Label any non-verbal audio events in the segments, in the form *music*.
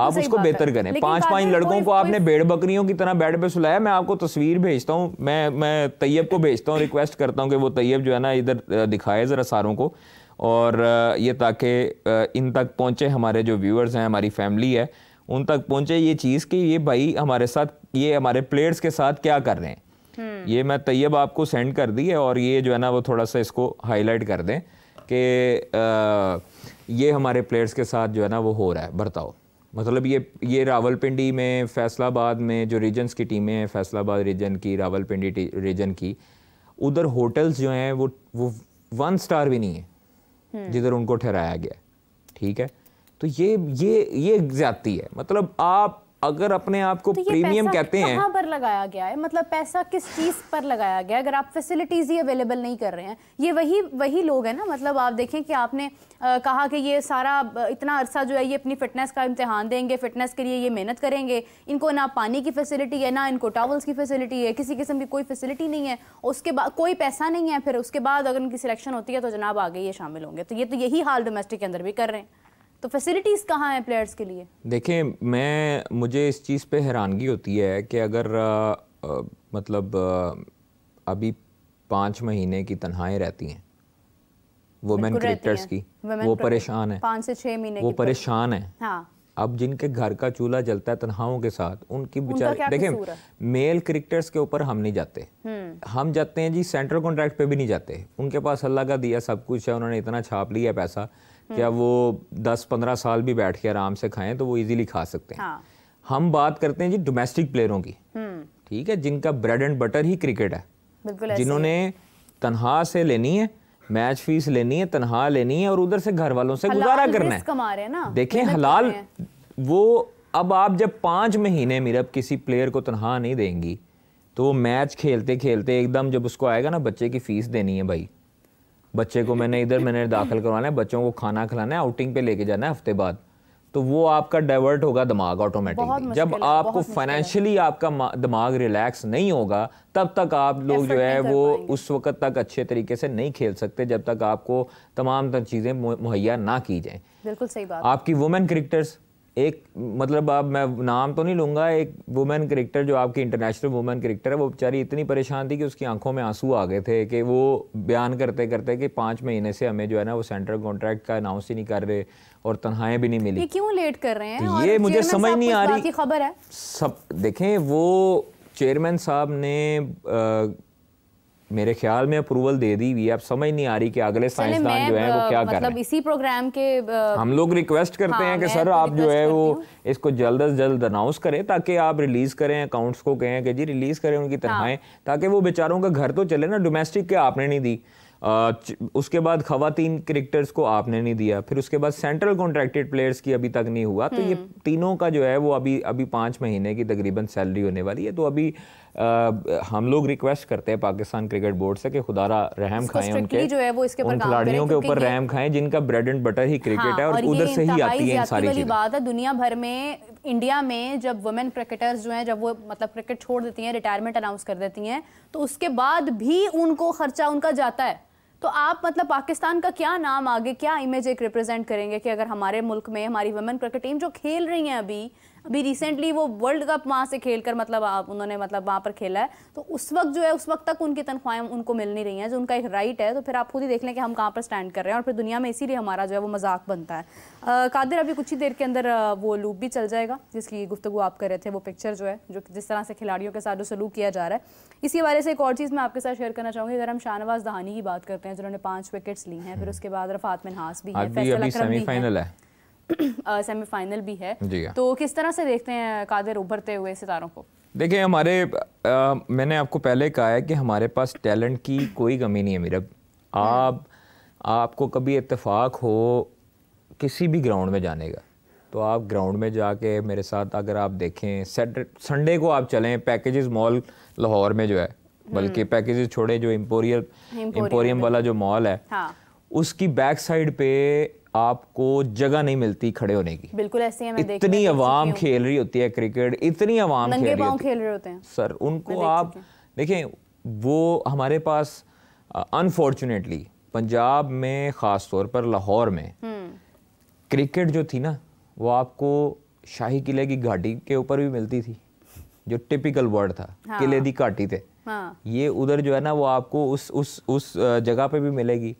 आप उसको बेहतर करें पांच पांच लड़कों को आपने भेड़ बकरियों की तरह बेड पे सुलाया मैं आपको तस्वीर भेजता हूँ मैं मैं तैयब को भेजता हूँ रिक्वेस्ट करता हूँ कि वो तैयब जो है ना इधर दिखाए ज़रा सारों को और ये ताकि इन तक पहुँचे हमारे जो व्यूअर्स हैं हमारी फैमिली है उन तक पहुँचे ये चीज़ कि ये भाई हमारे साथ ये हमारे प्लेयर्स के साथ क्या कर रहे हैं हम्म। ये मैं तैयब आपको सेंड कर दी है और ये जो है ना वो थोड़ा सा इसको हाईलाइट कर दें कि ये हमारे प्लेयर्स के साथ जो है ना वो हो रहा है बर्ताव मतलब ये ये रावलपिंडी में फैसलाबाद में जो रीजन्स की टीमें हैं फैसलाबाद रीजन की रावलपिंडी रीजन की उधर होटल्स जो हैं वो वो वन स्टार भी नहीं है हम्म। जिधर उनको ठहराया गया ठीक है तो ये ये ये ज्यादती है मतलब आप अगर अपने आप को तो प्रीमियम कहते हैं कहां पर लगाया गया है मतलब पैसा किस चीज पर लगाया गया है अगर आप फैसिलिटीज ही अवेलेबल नहीं कर रहे हैं ये वही वही लोग हैं ना मतलब आप देखें कि आपने आ, कहा कि ये सारा इतना अरसा जो है ये अपनी फिटनेस का इम्तहान देंगे फिटनेस के लिए ये मेहनत करेंगे इनको ना पानी की फैसिलिटी है ना इनको टावल्स की फैसिलिटी है किसी किस्म की कोई फैसिलिटी नहीं है उसके बाद कोई पैसा नहीं है फिर उसके बाद अगर उनकी सिलेक्शन होती है तो जनाब आगे ये शामिल होंगे तो ये तो यही हाल डोमेस्टिक के अंदर भी कर रहे हैं तो फैसिलिटीज़ कहाँ हैं प्लेयर्स के लिए देखें मैं मुझे इस चीज़ पे हैरानगी होती है कि अगर आ, आ, मतलब आ, अभी पाँच महीने की तनहाएँ रहती हैं वुमेन क्रिकेटर्स की वो परेशान है पाँच से छः महीने वो तो- परेशान है हाँ अब जिनके घर का चूल्हा जलता है तनहाओं के साथ उनकी बेचारे देखें मेल क्रिकेटर्स के ऊपर हम नहीं जाते हम्म। हम जाते हैं जी सेंट्रल कॉन्ट्रैक्ट पे भी नहीं जाते उनके पास अल्लाह का दिया सब कुछ है उन्होंने इतना छाप लिया पैसा क्या हम्म। वो दस पंद्रह साल भी बैठ के आराम से खाएं तो वो इजीली खा सकते हैं हाँ। हम बात करते हैं जी डोमेस्टिक प्लेयरों की हम्म। ठीक है जिनका ब्रेड एंड बटर ही क्रिकेट है जिन्होंने तनहा से लेनी है मैच फीस लेनी है तनहा लेनी है और उधर से घर वालों से गुजारा करना है कमा रहे ना देखें हलाल वो अब आप जब पाँच महीने मीरब किसी प्लेयर को तनहा नहीं देंगी तो वो मैच खेलते खेलते एकदम जब उसको आएगा ना बच्चे की फ़ीस देनी है भाई बच्चे को मैंने इधर मैंने दाखिल करवाना है बच्चों को खाना खिलाना है आउटिंग पे लेके जाना है हफ्ते बाद तो वो आपका डाइवर्ट होगा दिमाग ऑटोमेटिकली जब आपको फाइनेंशियली आपका दिमाग रिलैक्स नहीं होगा तब तक आप लोग जो है वो उस वक्त तक अच्छे तरीके से नहीं खेल सकते जब तक आपको तमाम चीज़ें मुहैया ना की जाएं बिल्कुल सही बात आपकी वुमेन क्रिकेटर्स एक मतलब अब मैं नाम तो नहीं लूँगा एक वुमेन करेक्टर जो आपकी इंटरनेशनल वुमेन करेक्टर है वो बेचारी इतनी परेशान थी कि उसकी आंखों में आंसू आ गए थे कि वो बयान करते करते कि पाँच महीने से हमें जो है ना वो सेंट्रल कॉन्ट्रैक्ट का अनाउंस ही नहीं कर रहे और तनहाएँ भी नहीं मिली क्यों लेट कर रहे हैं तो ये मुझे समझ नहीं आ रही खबर है सब देखें वो चेयरमैन साहब ने मेरे ख्याल में अप्रूवल दे दी हुई है अब समझ नहीं आ रही कि अगले साइंसदान जो है वो क्या मतलब हैं इसी प्रोग्राम के हम लोग रिक्वेस्ट करते हाँ, हैं कि सर आप जो है वो इसको जल्द अज जल्द अनाउंस करें ताकि आप रिलीज करें अकाउंट्स को कहें कि जी रिलीज करें उनकी हाँ। तनख्वाहें ताकि वो बेचारों का घर तो चले ना डोमेस्टिक के आपने नहीं दी उसके बाद खातन क्रिकेटर्स को आपने नहीं दिया फिर उसके बाद सेंट्रल कॉन्ट्रैक्टेड प्लेयर्स की अभी तक नहीं हुआ तो ये हम्म। तीनों का जो है वो अभी अभी पाँच महीने की तकरीबन सैलरी होने वाली है तो अभी आ, हम लोग रिक्वेस्ट करते हैं पाकिस्तान क्रिकेट बोर्ड से कि खुदारा रहम खाएं उनके जो है वो इसके उन खिलाड़ियों के ऊपर रहम खाएं जिनका ब्रेड एंड बटर ही क्रिकेट हाँ, है और, और उधर से ही आती है सारी बात है दुनिया भर में इंडिया में जब वुमेन क्रिकेटर्स जो हैं जब वो मतलब क्रिकेट छोड़ देती हैं रिटायरमेंट अनाउंस कर देती हैं तो उसके बाद भी उनको खर्चा उनका जाता है तो आप मतलब पाकिस्तान का क्या नाम आगे क्या इमेज एक रिप्रेजेंट करेंगे कि अगर हमारे मुल्क में हमारी वुमेन क्रिकेट टीम जो खेल रही हैं अभी अभी रिसेंटली वो वर्ल्ड कप वहाँ से खेल कर मतलब आप उन्होंने मतलब वहाँ पर खेला है तो उस वक्त जो है उस वक्त तक उनकी तनख्वाहें उनको मिल नहीं रही हैं जो उनका एक राइट है तो फिर आप खुद ही देख लें कि हम कहाँ पर स्टैंड कर रहे हैं और फिर दुनिया में इसीलिए हमारा जो है वो मजाक बनता है कादिर अभी कुछ ही देर के अंदर वो लूप भी चल जाएगा जिसकी गुफ्तु आप कर रहे थे वो पिक्चर जो है जो जिस तरह से खिलाड़ियों के साथ जो सलूक किया जा रहा है इसी हवाले से एक और चीज़ मैं आपके साथ शेयर करना चाहूँगी अगर हम शाहनवाज दहानी की बात करते हैं जिन्होंने पाँच विकेट्स ली हैं फिर हम्म। उसके बाद रफात मिनहास भी है फैसला भी है सेमीफाइनल भी है हाँ। तो किस तरह से देखते हैं कादिर उभरते हुए सितारों को देखिए हमारे आ, मैंने आपको पहले कहा है कि हमारे पास टैलेंट की कोई कमी नहीं है मीरब हाँ। आप आपको कभी इतफाक हो किसी भी ग्राउंड में जाने का तो आप ग्राउंड में जाके मेरे साथ अगर आप देखें संडे को आप चलें पैकेजेस मॉल लाहौर में जो है हम्म। बल्कि पैकेजेस छोड़े जो इम्पोरियल इम्पोरियम वाला जो मॉल है हाँ। उसकी बैक साइड पे आपको जगह नहीं मिलती खड़े होने की बिल्कुल ऐसे हैं मैं इतनी आवाम खेल रही होती है क्रिकेट इतनी आवाम खेल खेल रहे होते हैं सर उनको आप देखें वो हमारे पास अनफॉर्चुनेटली पंजाब में ख़ास तौर पर लाहौर में हम्म। क्रिकेट जो थी ना वो आपको शाही किले की घाटी के ऊपर भी मिलती थी जो टिपिकल वर्ड था हाँ। किले दी घाटी थे हाँ। ये उधर जो है ना वो आपको उस उस उस जगह पे भी मिलेगी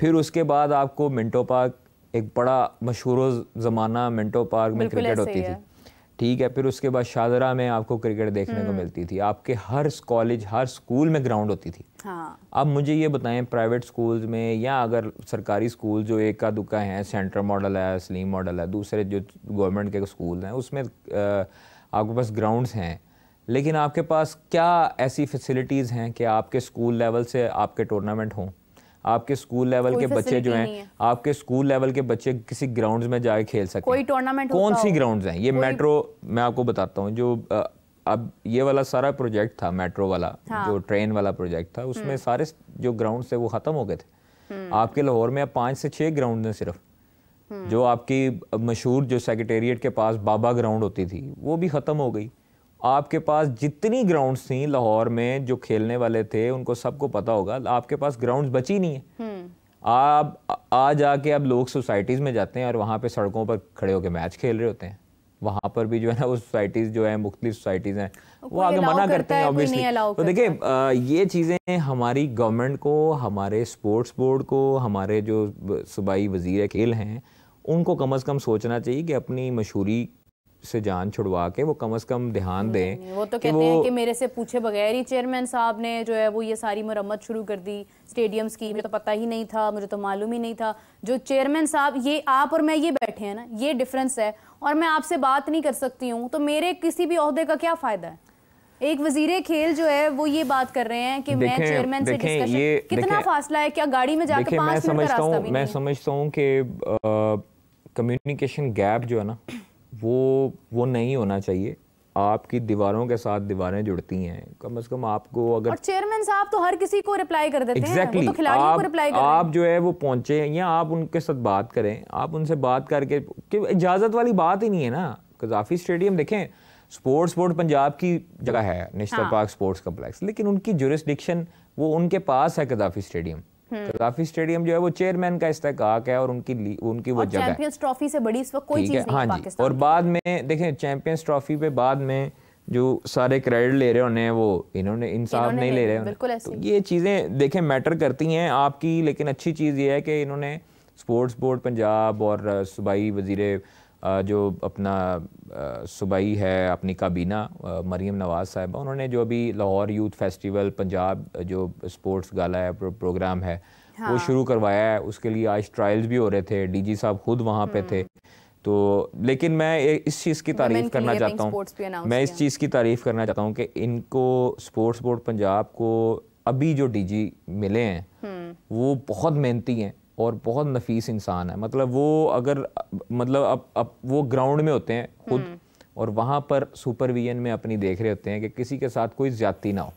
फिर उसके बाद आपको मिंटो पार्क एक बड़ा मशहूर ज़माना मिंटो पार्क में क्रिकेट होती थी ठीक है फिर उसके बाद शाहदरा में आपको क्रिकेट देखने को हम्म। मिलती थी आपके हर कॉलेज हर स्कूल में ग्राउंड होती थी हाँ। अब मुझे ये बताएं प्राइवेट स्कूल्स में या अगर सरकारी स्कूल जो एक का दुका हैं सेंटर मॉडल है स्लीम मॉडल है दूसरे जो गवर्नमेंट के स्कूल हैं उसमें आपके पास ग्राउंड्स हैं लेकिन आपके पास क्या ऐसी फैसिलिटीज़ हैं कि आपके स्कूल लेवल से आपके टूर्नामेंट हों आपके स्कूल लेवल के बच्चे जो हैं है। आपके स्कूल लेवल के बच्चे किसी ग्राउंड में जाके खेल सकते कोई टूर्नामेंट कौन सी ग्राउंड हैं ये मेट्रो मैं आपको बताता हूँ जो अब ये वाला सारा प्रोजेक्ट था मेट्रो वाला हाँ। जो ट्रेन वाला प्रोजेक्ट था उसमें हम्म। सारे जो ग्राउंड थे वो ख़त्म हो गए थे हम्म। आपके लाहौर में अब पाँच से छः ग्राउंड हैं सिर्फ हम्म। जो आपकी मशहूर जो सेक्रेटेरिएट के पास बाबा ग्राउंड होती थी वो भी ख़त्म हो गई आपके पास जितनी ग्राउंड्स थी लाहौर में जो खेलने वाले थे उनको सबको पता होगा आपके पास ग्राउंड्स बची नहीं है हम्म। आप आ जाके अब लोग सोसाइटीज़ में जाते हैं और वहाँ पे सड़कों पर खड़े होकर मैच खेल रहे होते हैं वहाँ पर भी जो है ना वो सोसाइटीज़ जो है मुख्तलिफ सोसाइटीज़ हैं वो आगे मना करते हैं ऑब्वियसली तो देखिए ये चीज़ें हमारी गवर्नमेंट को हमारे स्पोर्ट्स बोर्ड को हमारे जो सूबाई वजीर खेल हैं उनको कम अज़ कम सोचना चाहिए कि अपनी मशहूरी से जान छुड़वा के वो कम अज़ कम ध्यान दें नहीं, वो तो कहते वो, हैं कि मेरे से पूछे बगैर ही चेयरमैन साहब ने जो है वो ये सारी मरम्मत शुरू कर दी स्टेडियम्स की मुझे तो पता ही नहीं था मुझे तो मालूम ही नहीं था जो चेयरमैन साहब ये आप और मैं ये बैठे हैं ना ये डिफरेंस है और मैं आपसे बात नहीं कर सकती हूँ तो मेरे किसी भी अहदे का क्या फ़ायदा है एक वजीर खेल जो है वो ये बात कर रहे हैं कि मैं चेयरमैन से डिस्कशन ये कितना फासला है क्या गाड़ी में जाकर पाँच मिनट का रास्ता भी मैं समझता हूँ कि कम्युनिकेशन गैप जो है ना वो वो नहीं होना चाहिए आपकी दीवारों के साथ दीवारें जुड़ती हैं कम से कम आपको अगर चेयरमैन साहब तो हर किसी को रिप्लाई कर देते exactly, हैं वो तो आप, को रिप्लाई कर आप जो है वो पहुंचे या आप उनके साथ बात करें आप उनसे बात करके कि इजाज़त वाली बात ही नहीं है ना कजाफी स्टेडियम देखें स्पोर्ट्स बोर्ड पंजाब की जगह है नेशनल हाँ। पार्क स्पोर्ट्स कम्प्लेक्स लेकिन उनकी जुरिस्डिक्शन वो उनके पास है कजाफी स्टेडियम हम्म। कदाफी स्टेडियम जो है वो चेयरमैन का इस्तेकाक है और उनकी उनकी वो जगह चैंपियंस ट्रॉफी से बड़ी इस वक्त कोई चीज नहीं हाँ जी और बाद में देखें चैंपियंस ट्रॉफी पे बाद में जो सारे क्रेडिट ले रहे होने हैं वो इन्होंने इंसाफ नहीं ले रहे होने तो ये चीज़ें देखें मैटर करती हैं आपकी लेकिन अच्छी चीज़ ये है कि इन्होंने स्पोर्ट्स बोर्ड पंजाब और सूबाई वजीर जो अपना सूबाई है अपनी काबीना मरीम नवाज़ साहब उन्होंने जो अभी लाहौर यूथ फेस्टिवल पंजाब जो स्पोर्ट्स गाला है प्रो, प्रोग्राम है हाँ। वो शुरू करवाया है उसके लिए आज ट्रायल्स भी हो रहे थे डीजी साहब खुद वहाँ पे थे हम्म। तो लेकिन मैं इस चीज़ की तारीफ़ करना चाहता हूँ मैं इस चीज़ की तारीफ़ करना चाहता हूँ कि इनको स्पोर्ट्स बोर्ड पंजाब को अभी जो डीजी मिले हैं हम्म। वो बहुत मेहनती हैं और बहुत नफीस इंसान है मतलब वो अगर मतलब अब अब वो ग्राउंड में होते हैं खुद हम्म। और वहाँ पर सुपरविजन में अपनी देख रहे होते हैं कि किसी के साथ कोई ज़्यादती ना हो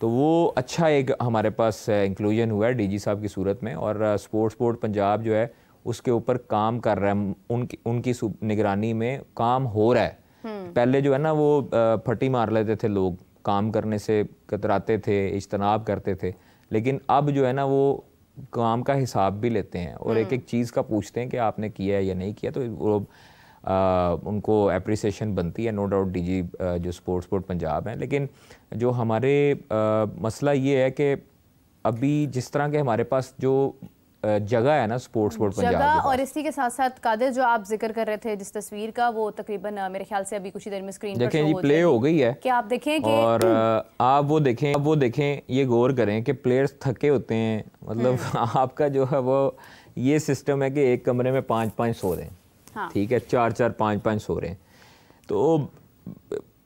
तो वो अच्छा एक हमारे पास इंक्लूजन हुआ है डी साहब की सूरत में और स्पोर्ट्स बोर्ड पंजाब जो है उसके ऊपर काम कर रहा है उनकी उनकी निगरानी में काम हो रहा है हम्म। पहले जो है ना वो फटी मार लेते थे लोग काम करने से कतराते थे इजतनाब करते थे लेकिन अब जो है ना वो काम का हिसाब भी लेते हैं और एक हम्म। एक चीज़ का पूछते हैं कि आपने किया है या नहीं किया तो वो आ, उनको अप्रिसिएशन बनती है नो डाउट डीजी जो स्पोर्ट्स बोर्ड पंजाब हैं लेकिन जो हमारे आ, मसला ये है कि अभी जिस तरह के हमारे पास जो जगह है ना स्पोर्ट्स बोर्ड जगह और इसी के साथ साथ कादिर जो आप जिक्र कर रहे थे जिस तस्वीर का वो तकरीबन मेरे ख्याल से अभी कुछ ही देर में स्क्रीन देखें पर ये प्ले हो गई है कि आप देखें कि और आप वो देखें आप वो देखें ये गौर करें कि प्लेयर्स थके होते हैं मतलब हम्म। *laughs* आपका जो है वो ये सिस्टम है कि एक कमरे में पाँच पाँच सो रहे हैं हाँ। ठीक है चार चार पाँच पाँच सो रहे हैं तो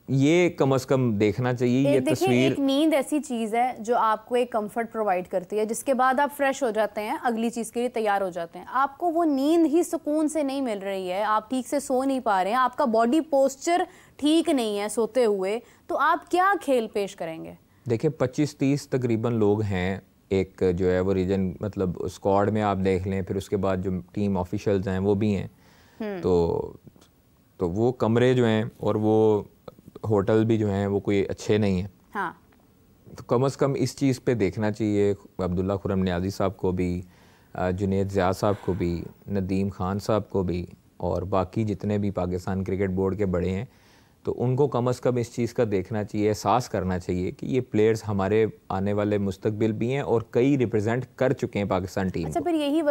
ये कम से कम देखना चाहिए ये तस्वीर एक नींद ऐसी चीज है जो आपको एक कंफर्ट प्रोवाइड करती है जिसके बाद आप फ्रेश हो जाते हैं अगली चीज के लिए तैयार हो जाते हैं आपको वो नींद ही सुकून से नहीं मिल रही है आप ठीक से सो नहीं पा रहे हैं आपका बॉडी पोस्चर ठीक नहीं है सोते हुए तो आप क्या खेल पेश करेंगे देखिए पच्चीस तीस तकरीबन लोग हैं एक जो है वो रीजन मतलब स्क्वाड में आप देख लें फिर उसके बाद जो टीम ऑफिशल हैं वो भी हैं हम्म। तो तो वो कमरे जो हैं और वो होटल भी जो हैं वो कोई अच्छे नहीं हैं हाँ तो कम अज़ कम इस चीज़ पे देखना चाहिए अब्दुल्ला खुरम न्याजी साहब को भी जुनेद ज़िया साहब को भी नदीम खान साहब को भी और बाकी जितने भी पाकिस्तान क्रिकेट बोर्ड के बड़े हैं तो उनको कम अज़ कम इस चीज़ का देखना चाहिए एहसास करना चाहिए कि ये प्लेयर्स हमारे आने वाले मुस्तबिल भी हैं और कई रिप्रेजेंट कर चुके हैं पाकिस्तान टीम अच्छा फिर यही